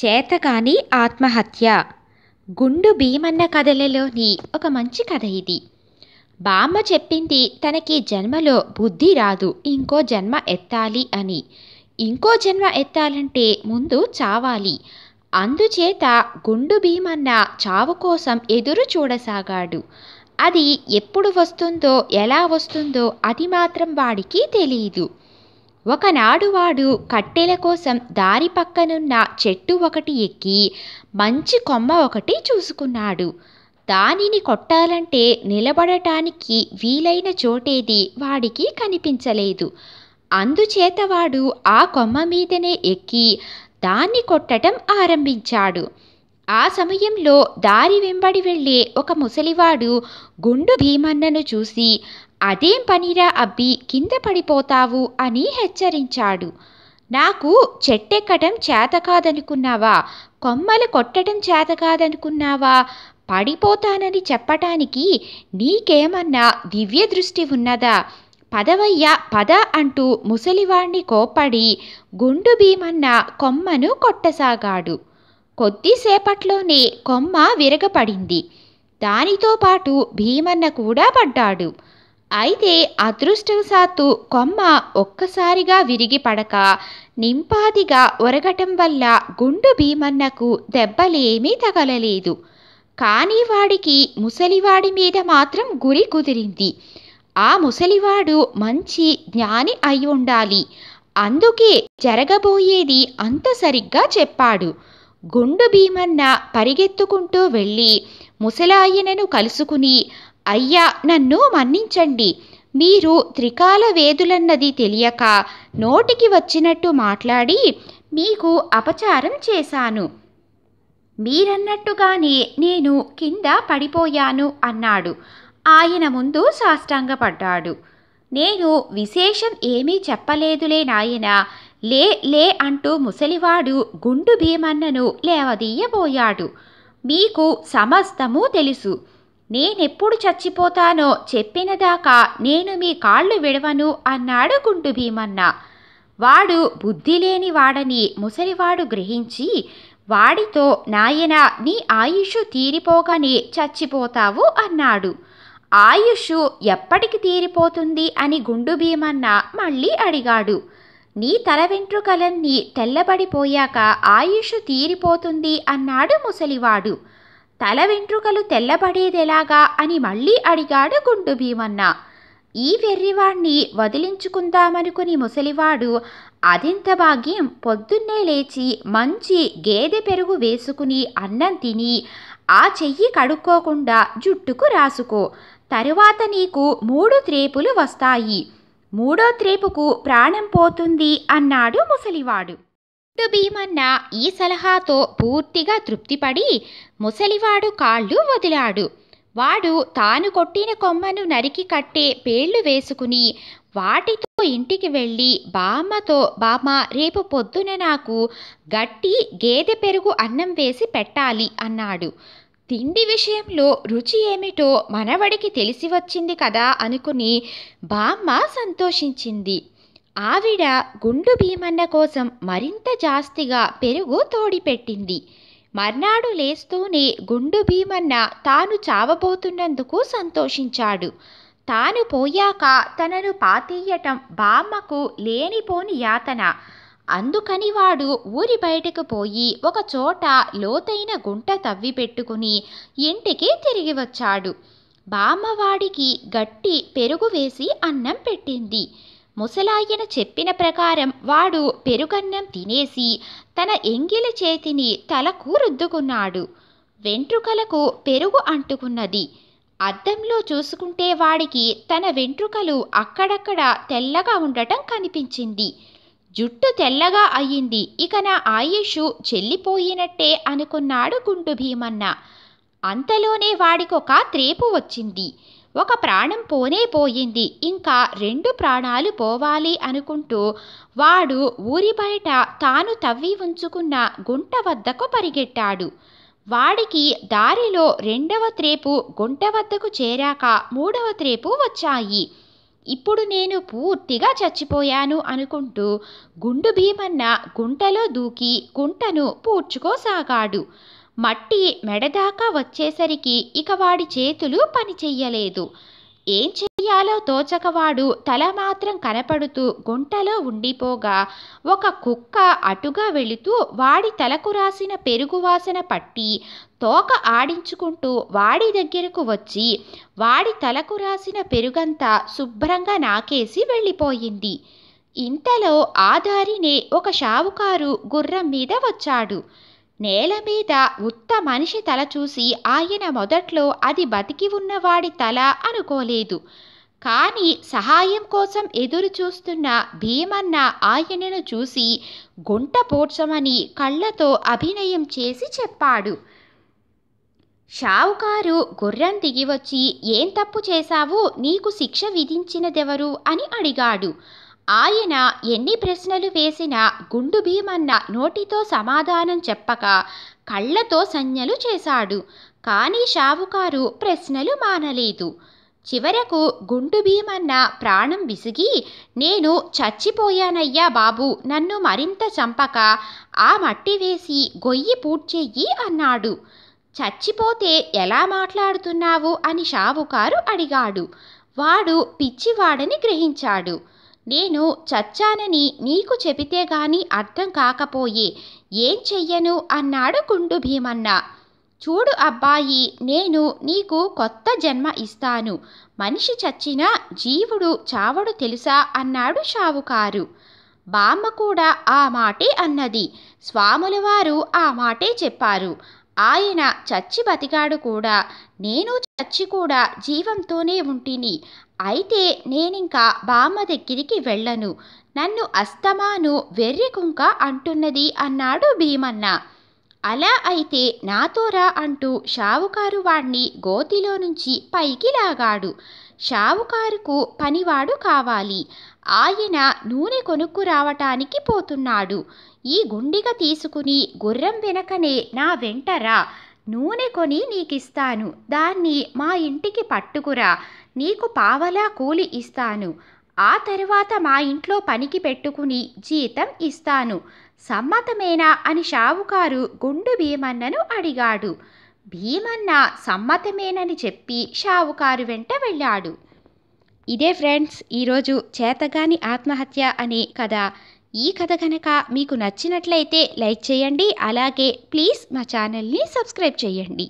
చేతకాని ఆత్మహత్య గుండు భీమన్న కథలలోని ఒక మంచి కథ ఇది బామ్మ చెప్పింది తనకి జన్మలో బుద్ధి రాదు ఇంకో జన్మ ఎత్తాలి అని ఇంకో జన్మ ఎత్తాలంటే ముందు చావాలి అందుచేత గుండు భీమన్న చావు కోసం ఎదురు చూడసాగాడు అది ఎప్పుడు వస్తుందో ఎలా వస్తుందో అది మాత్రం వాడికి తెలియదు ఒకనాడు వాడు కట్టెల కోసం దారి పక్కనున్న చెట్టు ఒకటి ఎక్కి మంచి కొమ్మ ఒకటి చూసుకున్నాడు దానిని కొట్టాలంటే నిలబడటానికి వీలైన చోటేది వాడికి కనిపించలేదు అందుచేత వాడు ఆ కొమ్మ మీదనే ఎక్కి దాన్ని కొట్టడం ఆరంభించాడు ఆ సమయంలో దారి వెంబడి వెళ్ళే ఒక ముసలివాడు గుండు భీమన్నను చూసి అదేం పనిరా అబ్బి కింద పడిపోతావు అని హెచ్చరించాడు నాకు చెట్టెక్కటం కాదనుకున్నావా కొమ్మలు కొట్టడం చేత కాదనుకున్నావా పడిపోతానని చెప్పటానికి నీకేమన్నా దివ్య దృష్టి ఉన్నదా పదవయ్య పద అంటూ ముసలివాణ్ణి కోపడి గుండు భీమన్న కొమ్మను కొట్టసాగాడు కొద్దిసేపట్లోనే కొమ్మ విరగపడింది దానితో పాటు భీమన్న కూడా పడ్డాడు అయితే అదృష్టవశాత్తు కొమ్మ ఒక్కసారిగా విరిగి పడక నింపాదిగా ఒరగటం వల్ల గుండు భీమన్నకు దెబ్బలేమీ తగలలేదు కానీ వాడికి ముసలివాడి మీద మాత్రం గురి కుదిరింది ఆ ముసలివాడు మంచి జ్ఞాని అయి ఉండాలి అందుకే జరగబోయేది అంత సరిగ్గా చెప్పాడు గుండు భీమన్న పరిగెత్తుకుంటూ వెళ్ళి ముసలాయనను కలుసుకుని అయ్యా నన్ను మన్నించండి మీరు త్రికాల వేదులన్నది తెలియక నోటికి వచ్చినట్టు మాట్లాడి మీకు అపచారం చేశాను మీరన్నట్టుగానే నేను కింద పడిపోయాను అన్నాడు ఆయన ముందు సాష్టాంగపడ్డాడు నేను విశేషం ఏమీ చెప్పలేదులే నాయన లే లే అంటూ ముసలివాడు గుండు భీమన్నను లేవదీయబోయాడు మీకు సమస్తము తెలుసు నేనెప్పుడు చచ్చిపోతానో చెప్పినదాకా నేను మీ కాళ్ళు విడవను అన్నాడు గుండు భీమన్న వాడు బుద్ధి లేని వాడని ముసలివాడు గ్రహించి వాడితో నాయన నీ ఆయుష్ తీరిపోగానే చచ్చిపోతావు అన్నాడు ఆయుష్ ఎప్పటికి తీరిపోతుంది అని గుండు భీమన్న మళ్ళీ అడిగాడు నీ తల వెంట్రుకలన్నీ తెల్లబడిపోయాక ఆయుష్ తీరిపోతుంది అన్నాడు ముసలివాడు తల వెంట్రుకలు తెల్లబడేదెలాగా అని మళ్ళీ అడిగాడు గుండు భీమన్న ఈ వెర్రివాణ్ణి వదిలించుకుందామనుకుని ముసలివాడు అదింత భాగ్యం పొద్దున్నే లేచి మంచి గేదె పెరుగు వేసుకుని అన్నం తిని ఆ చెయ్యి కడుక్కోకుండా జుట్టుకు రాసుకో తరువాత నీకు మూడు త్రేపులు వస్తాయి మూడో త్రేపుకు ప్రాణం పోతుంది అన్నాడు ముసలివాడు ఇటు భీమన్న ఈ సలహాతో పూర్తిగా తృప్తిపడి ముసలివాడు కాళ్ళు వదిలాడు వాడు తాను కొట్టిన కొమ్మను నరికి కట్టే పేళ్లు వేసుకుని వాటితో ఇంటికి వెళ్ళి బామ్మతో బామ్మ రేపు పొద్దున నాకు గట్టి గేదె పెరుగు అన్నం వేసి పెట్టాలి అన్నాడు తిండి విషయంలో రుచి ఏమిటో మనవడికి తెలిసి వచ్చింది కదా అనుకుని బామ్మ సంతోషించింది ఆవిడ గుండు భీమన్న కోసం మరింత జాస్తిగా పెరుగు తోడిపెట్టింది మర్నాడు లేస్తూనే గుండు భీమన్న తాను చావబోతున్నందుకు సంతోషించాడు తాను పోయాక తనను పాతీయటం బామ్మకు లేనిపోని యాతన అందుకని వాడు ఊరి బయటకు పోయి ఒక చోట లోతైన గుంట తవ్వి పెట్టుకుని ఇంటికి తిరిగి వచ్చాడు బామ్మవాడికి గట్టి పెరుగు వేసి అన్నం పెట్టింది ముసలాయన చెప్పిన ప్రకారం వాడు పెరుగన్నం తినేసి తన ఎంగిలి చేతిని తలకు రుద్దుకున్నాడు వెంట్రుకలకు పెరుగు అంటుకున్నది అద్దంలో చూసుకుంటే వాడికి తన వెంట్రుకలు అక్కడక్కడ తెల్లగా ఉండటం కనిపించింది జుట్టు తెల్లగా అయ్యింది ఇక నా ఆయుషు చెల్లిపోయినట్టే అనుకున్నాడు గుండు భీమన్న అంతలోనే వాడికొక త్రేపు వచ్చింది ఒక ప్రాణం పోనే పోయింది ఇంకా రెండు ప్రాణాలు పోవాలి అనుకుంటూ వాడు ఊరి బయట తాను తవ్వి ఉంచుకున్న గుంట వద్దకు పరిగెట్టాడు వాడికి దారిలో రెండవ త్రేపు గుంట వద్దకు చేరాక మూడవ త్రేపు వచ్చాయి ఇప్పుడు నేను పూర్తిగా చచ్చిపోయాను అనుకుంటూ గుండు భీమన్న గుంటలో దూకి గుంటను పూడ్చుకోసాగాడు మట్టి మెడదాకా వచ్చేసరికి ఇక వాడి చేతులు పనిచెయ్యలేదు ఏం చెయ్యాలో తోచకవాడు తల మాత్రం కనపడుతూ గుంటలో ఉండిపోగా ఒక కుక్క అటుగా వెళుతూ వాడి తలకు రాసిన పెరుగు వాసన పట్టి తోక ఆడించుకుంటూ వాడి దగ్గరకు వచ్చి వాడి తలకు రాసిన పెరుగంతా శుభ్రంగా నాకేసి వెళ్ళిపోయింది ఇంతలో ఆ ఒక షావుకారు గుర్రం మీద వచ్చాడు నేల మీద ఉత్త మనిషి తల చూసి ఆయన మొదట్లో అది బతికి ఉన్నవాడి తల అనుకోలేదు కానీ సహాయం కోసం ఎదురు చూస్తున్న భీమన్న ఆయనను చూసి గుంట పోడ్చమని కళ్ళతో అభినయం చేసి చెప్పాడు షావుకారు గుర్రం దిగివచ్చి ఏం తప్పు చేశావు నీకు శిక్ష విధించినదెవరు అని అడిగాడు ఆయన ఎన్ని ప్రశ్నలు వేసినా గుండు భీమన్న నోటితో సమాధానం చెప్పక కళ్ళతో సంజ్ఞలు చేశాడు కానీ షావుకారు ప్రశ్నలు మానలేదు చివరకు గుండు భీమన్న ప్రాణం విసిగి నేను చచ్చిపోయానయ్యా బాబు నన్ను మరింత చంపక ఆ మట్టి వేసి గొయ్యి పూడ్చెయ్యి అన్నాడు చచ్చిపోతే ఎలా మాట్లాడుతున్నావు అని షావుకారు అడిగాడు వాడు పిచ్చివాడని గ్రహించాడు నేను చచ్చానని నీకు చెబితే గాని అర్థం కాకపోయే ఏం చెయ్యను అన్నాడు గుండు భీమన్న చూడు అబ్బాయి నేను నీకు కొత్త జన్మ ఇస్తాను మనిషి చచ్చినా జీవుడు చావడు తెలుసా అన్నాడు షావుకారు బామ్మ కూడా ఆ మాటే అన్నది స్వాముల వారు ఆ మాటే చెప్పారు ఆయన చచ్చి బతికాడు కూడా నేను చచ్చి కూడా జీవంతోనే ఉంటిని అయితే నేనింకా బామ్మ దగ్గరికి వెళ్ళను నన్ను అస్తమాను వెర్రి కుంక అంటున్నది అన్నాడు భీమన్న అలా అయితే నాతోరా అంటూ షావుకారు వాణ్ణి గోతిలో నుంచి పైకి లాగాడు షావుకారుకు పనివాడు కావాలి ఆయన నూనె కొనుక్కు రావటానికి పోతున్నాడు ఈ గుండిగ తీసుకుని గుర్రం వెనకనే నా వెంటరా నూనె కొని నీకిస్తాను దాన్ని మా ఇంటికి పట్టుకురా నీకు పావలా కూలి ఇస్తాను ఆ తరువాత మా ఇంట్లో పనికి పెట్టుకుని జీతం ఇస్తాను సమ్మతమేనా అని షావుకారు గుండు భీమన్నను అడిగాడు భీమన్న సమ్మతమేనని చెప్పి షావుకారు వెంట వెళ్ళాడు ఇదే ఫ్రెండ్స్ ఈరోజు చేతగాని ఆత్మహత్య అనే కథ ఈ కథ కనుక మీకు నచ్చినట్లయితే లైక్ చేయండి అలాగే ప్లీజ్ మా ఛానల్ని సబ్స్క్రైబ్ చేయండి